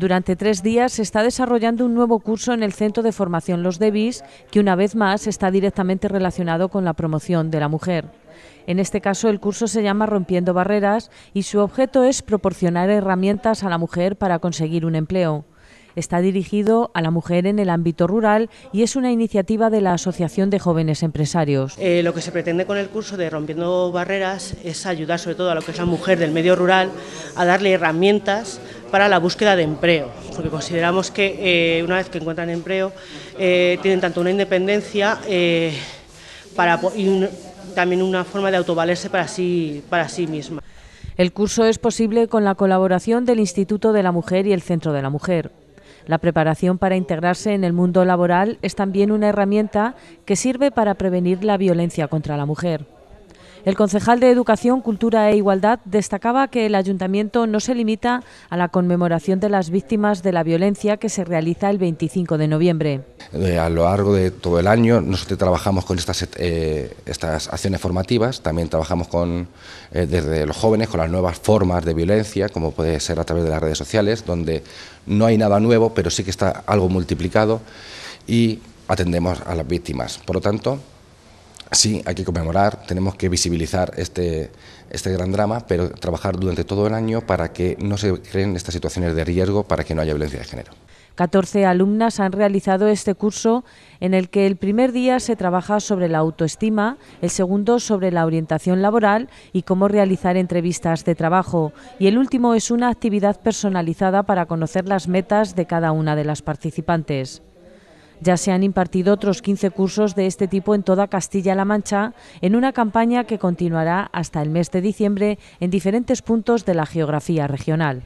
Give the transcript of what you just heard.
Durante tres días se está desarrollando un nuevo curso en el Centro de Formación Los Devis, que una vez más está directamente relacionado con la promoción de la mujer. En este caso, el curso se llama Rompiendo Barreras y su objeto es proporcionar herramientas a la mujer para conseguir un empleo. Está dirigido a la mujer en el ámbito rural y es una iniciativa de la Asociación de Jóvenes Empresarios. Eh, lo que se pretende con el curso de Rompiendo Barreras es ayudar sobre todo a lo que es la mujer del medio rural a darle herramientas para la búsqueda de empleo, porque consideramos que eh, una vez que encuentran empleo eh, tienen tanto una independencia y también una forma de autovalerse para sí, para sí misma. El curso es posible con la colaboración del Instituto de la Mujer y el Centro de la Mujer. La preparación para integrarse en el mundo laboral es también una herramienta que sirve para prevenir la violencia contra la mujer. El concejal de Educación, Cultura e Igualdad destacaba que el ayuntamiento no se limita a la conmemoración de las víctimas de la violencia que se realiza el 25 de noviembre. a lo largo de todo el año nosotros trabajamos con estas, eh, estas acciones formativas, también trabajamos con, eh, desde los jóvenes con las nuevas formas de violencia, como puede ser a través de las redes sociales, donde no hay nada nuevo, pero sí que está algo multiplicado y atendemos a las víctimas. Por lo tanto, sí, hay que conmemorar, tenemos que visibilizar este, este gran drama, pero trabajar durante todo el año para que no se creen estas situaciones de riesgo, para que no haya violencia de género. 14 alumnas han realizado este curso en el que el primer día se trabaja sobre la autoestima, el segundo sobre la orientación laboral y cómo realizar entrevistas de trabajo y el último es una actividad personalizada para conocer las metas de cada una de las participantes. Ya se han impartido otros 15 cursos de este tipo en toda Castilla-La Mancha, en una campaña que continuará hasta el mes de diciembre en diferentes puntos de la geografía regional.